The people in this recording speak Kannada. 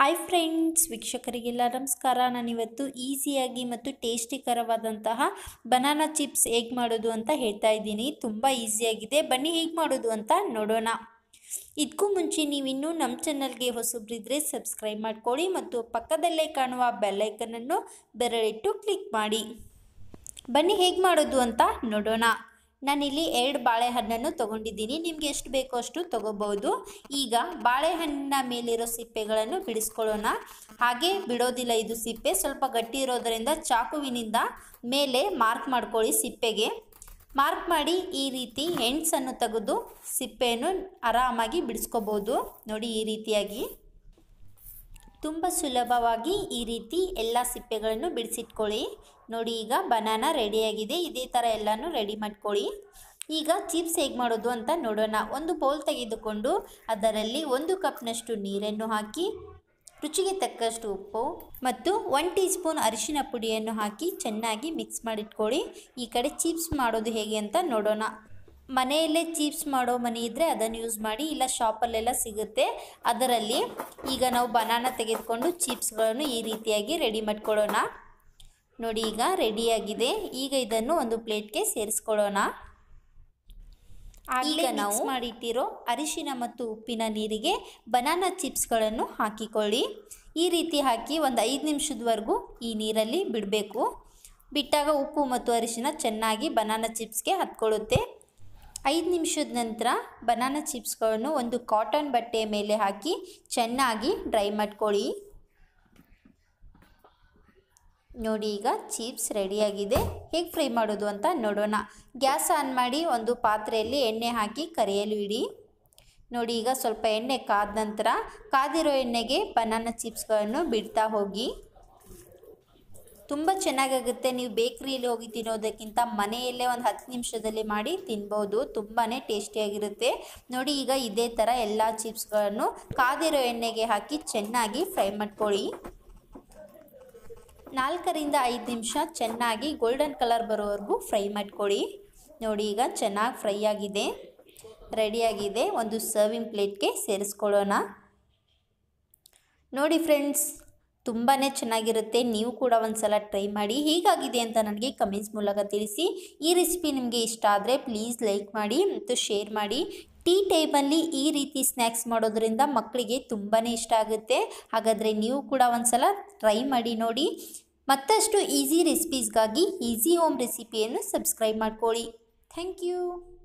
ಹಾಯ್ ಫ್ರೆಂಡ್ಸ್ ವೀಕ್ಷಕರಿಗೆಲ್ಲ ನಮಸ್ಕಾರ ನಾನಿವತ್ತು ಈಸಿಯಾಗಿ ಮತ್ತು ಟೇಸ್ಟಿಕರವಾದಂತಹ ಬನಾನಾ ಚಿಪ್ಸ್ ಹೇಗೆ ಮಾಡೋದು ಅಂತ ಹೇಳ್ತಾ ಇದ್ದೀನಿ ತುಂಬ ಈಸಿಯಾಗಿದೆ ಬನ್ನಿ ಹೇಗೆ ಮಾಡೋದು ಅಂತ ನೋಡೋಣ ಇದಕ್ಕೂ ಮುಂಚೆ ನೀವಿನ್ನೂ ನಮ್ಮ ಚಾನಲ್ಗೆ ಹೊಸಬ್ರಿದ್ರೆ ಸಬ್ಸ್ಕ್ರೈಬ್ ಮಾಡಿಕೊಳ್ಳಿ ಮತ್ತು ಪಕ್ಕದಲ್ಲೇ ಕಾಣುವ ಬೆಲ್ಲೈಕನನ್ನು ಬೆರಳಿಟ್ಟು ಕ್ಲಿಕ್ ಮಾಡಿ ಬನ್ನಿ ಹೇಗೆ ಮಾಡೋದು ಅಂತ ನೋಡೋಣ ನಾನಿಲ್ಲಿ ಎರಡು ಬಾಳೆಹಣ್ಣನ್ನು ತೊಗೊಂಡಿದ್ದೀನಿ ನಿಮ್ಗೆ ಎಷ್ಟು ಬೇಕೋ ಅಷ್ಟು ತೊಗೋಬೋದು ಈಗ ಬಾಳೆಹಣ್ಣಿನ ಮೇಲಿರೋ ಸಿಪ್ಪೆಗಳನ್ನು ಬಿಡಿಸ್ಕೊಳ್ಳೋಣ ಹಾಗೆ ಬಿಡೋದಿಲ್ಲ ಇದು ಸಿಪ್ಪೆ ಸ್ವಲ್ಪ ಗಟ್ಟಿ ಇರೋದರಿಂದ ಚಾಕುವಿನಿಂದ ಮೇಲೆ ಮಾರ್ಕ್ ಮಾಡ್ಕೊಳ್ಳಿ ಸಿಪ್ಪೆಗೆ ಮಾರ್ಕ್ ಮಾಡಿ ಈ ರೀತಿ ಹೆಣ್ಸನ್ನು ತೆಗೆದು ಸಿಪ್ಪೆಯನ್ನು ಆರಾಮಾಗಿ ಬಿಡಿಸ್ಕೋಬೋದು ನೋಡಿ ಈ ರೀತಿಯಾಗಿ ತುಂಬ ಸುಲಭವಾಗಿ ಈ ರೀತಿ ಎಲ್ಲ ಸಿಪ್ಪೆಗಳನ್ನು ಬಿಡಿಸಿಟ್ಕೊಳ್ಳಿ ನೋಡಿ ಈಗ ಬನಾನ ರೆಡಿಯಾಗಿದೆ ಇದೇ ಥರ ಎಲ್ಲನೂ ರೆಡಿ ಮಾಡ್ಕೊಳ್ಳಿ ಈಗ ಚಿಪ್ಸ್ ಹೇಗೆ ಮಾಡೋದು ಅಂತ ನೋಡೋಣ ಒಂದು ಬೌಲ್ ತೆಗೆದುಕೊಂಡು ಅದರಲ್ಲಿ ಒಂದು ಕಪ್ನಷ್ಟು ನೀರನ್ನು ಹಾಕಿ ರುಚಿಗೆ ತಕ್ಕಷ್ಟು ಉಪ್ಪು ಮತ್ತು ಒನ್ ಟೀ ಸ್ಪೂನ್ ಅರಿಶಿನ ಪುಡಿಯನ್ನು ಹಾಕಿ ಚೆನ್ನಾಗಿ ಮಿಕ್ಸ್ ಮಾಡಿಟ್ಕೊಳ್ಳಿ ಈ ಕಡೆ ಚಿಪ್ಸ್ ಮಾಡೋದು ಹೇಗೆ ಅಂತ ನೋಡೋಣ ಮನೆಯಲ್ಲೇ ಚೀಪ್ಸ್ ಮಾಡೋ ಮನೆ ಇದ್ದರೆ ಅದನ್ನು ಯೂಸ್ ಮಾಡಿ ಇಲ್ಲ ಶಾಪಲ್ಲೆಲ್ಲ ಸಿಗುತ್ತೆ ಅದರಲ್ಲಿ ಈಗ ನಾವು ಬನಾನ ತೆಗೆದುಕೊಂಡು ಚೀಪ್ಸ್ಗಳನ್ನು ಈ ರೀತಿಯಾಗಿ ರೆಡಿ ಮಾಡ್ಕೊಳ್ಳೋಣ ನೋಡಿ ಈಗ ರೆಡಿಯಾಗಿದೆ ಈಗ ಇದನ್ನು ಒಂದು ಪ್ಲೇಟ್ಗೆ ಸೇರಿಸ್ಕೊಳ್ಳೋಣ ಈಗ ನಾವು ಮಾಡಿಟ್ಟಿರೋ ಅರಿಶಿನ ಮತ್ತು ಉಪ್ಪಿನ ನೀರಿಗೆ ಬನಾನಾ ಚಿಪ್ಸ್ಗಳನ್ನು ಹಾಕಿಕೊಳ್ಳಿ ಈ ರೀತಿ ಹಾಕಿ ಒಂದು ಐದು ನಿಮಿಷದವರೆಗೂ ಈ ನೀರಲ್ಲಿ ಬಿಡಬೇಕು ಬಿಟ್ಟಾಗ ಉಪ್ಪು ಮತ್ತು ಅರಿಶಿನ ಚೆನ್ನಾಗಿ ಬನಾನಾ ಚಿಪ್ಸ್ಗೆ ಹತ್ಕೊಳ್ಳುತ್ತೆ ಐದು ನಿಮಿಷದ ನಂತರ ಬನಾನಾ ಚಿಪ್ಸ್ಗಳನ್ನು ಒಂದು ಕಾಟನ್ ಬಟ್ಟೆಯ ಮೇಲೆ ಹಾಕಿ ಚೆನ್ನಾಗಿ ಡ್ರೈ ಮಾಡ್ಕೊಳ್ಳಿ ನೋಡಿ ಈಗ ಚಿಪ್ಸ್ ರೆಡಿಯಾಗಿದೆ ಹೇಗೆ ಫ್ರೈ ಮಾಡೋದು ಅಂತ ನೋಡೋಣ ಗ್ಯಾಸ್ ಆನ್ ಮಾಡಿ ಒಂದು ಪಾತ್ರೆಯಲ್ಲಿ ಎಣ್ಣೆ ಹಾಕಿ ಕರೆಯಲು ಇಡಿ ನೋಡಿ ಈಗ ಸ್ವಲ್ಪ ಎಣ್ಣೆ ಕಾದ ನಂತರ ಕಾದಿರೋ ಎಣ್ಣೆಗೆ ಬನಾನಾ ಚಿಪ್ಸ್ಗಳನ್ನು ಬಿಡ್ತಾ ಹೋಗಿ ತುಂಬ ಚೆನ್ನಾಗಾಗುತ್ತೆ ನೀವು ಬೇಕ್ರಿಯಲ್ಲಿ ಹೋಗಿ ತಿನ್ನೋದಕ್ಕಿಂತ ಮನೆಯಲ್ಲೇ ಒಂದು ಹತ್ತು ನಿಮಿಷದಲ್ಲಿ ಮಾಡಿ ತಿನ್ಬೋದು ತುಂಬಾ ಟೇಸ್ಟಿಯಾಗಿರುತ್ತೆ ನೋಡಿ ಈಗ ಇದೇ ಥರ ಎಲ್ಲ ಚಿಪ್ಸ್ಗಳನ್ನು ಕಾದಿರೋ ಎಣ್ಣೆಗೆ ಹಾಕಿ ಚೆನ್ನಾಗಿ ಫ್ರೈ ಮಾಡ್ಕೊಳ್ಳಿ ನಾಲ್ಕರಿಂದ ಐದು ನಿಮಿಷ ಚೆನ್ನಾಗಿ ಗೋಲ್ಡನ್ ಕಲರ್ ಬರೋವರೆಗೂ ಫ್ರೈ ಮಾಡ್ಕೊಳ್ಳಿ ನೋಡಿ ಈಗ ಚೆನ್ನಾಗಿ ಫ್ರೈ ಆಗಿದೆ ರೆಡಿಯಾಗಿದೆ ಒಂದು ಸರ್ವಿಂಗ್ ಪ್ಲೇಟ್ಗೆ ಸೇರಿಸ್ಕೊಳ್ಳೋಣ ನೋಡಿ ಫ್ರೆಂಡ್ಸ್ ತುಂಬಾ ಚೆನ್ನಾಗಿರುತ್ತೆ ನೀವು ಕೂಡ ಒಂದು ಸಲ ಟ್ರೈ ಮಾಡಿ ಹೇಗಾಗಿದೆ ಅಂತ ನನಗೆ ಕಮೆಂಟ್ಸ್ ಮೂಲಕ ತಿಳಿಸಿ ಈ ರೆಸಿಪಿ ನಿಮಗೆ ಇಷ್ಟ ಆದರೆ ಪ್ಲೀಸ್ ಲೈಕ್ ಮಾಡಿ ಮತ್ತು ಶೇರ್ ಮಾಡಿ ಟೀ ಟೈಮಲ್ಲಿ ಈ ರೀತಿ ಸ್ನ್ಯಾಕ್ಸ್ ಮಾಡೋದ್ರಿಂದ ಮಕ್ಕಳಿಗೆ ತುಂಬಾ ಇಷ್ಟ ಆಗುತ್ತೆ ಹಾಗಾದರೆ ನೀವು ಕೂಡ ಒಂದು ಸಲ ಟ್ರೈ ಮಾಡಿ ನೋಡಿ ಮತ್ತಷ್ಟು ಈಸಿ ರೆಸಿಪೀಸ್ಗಾಗಿ ಈಸಿ ಹೋಮ್ ರೆಸಿಪಿಯನ್ನು ಸಬ್ಸ್ಕ್ರೈಬ್ ಮಾಡ್ಕೊಳ್ಳಿ ಥ್ಯಾಂಕ್ ಯು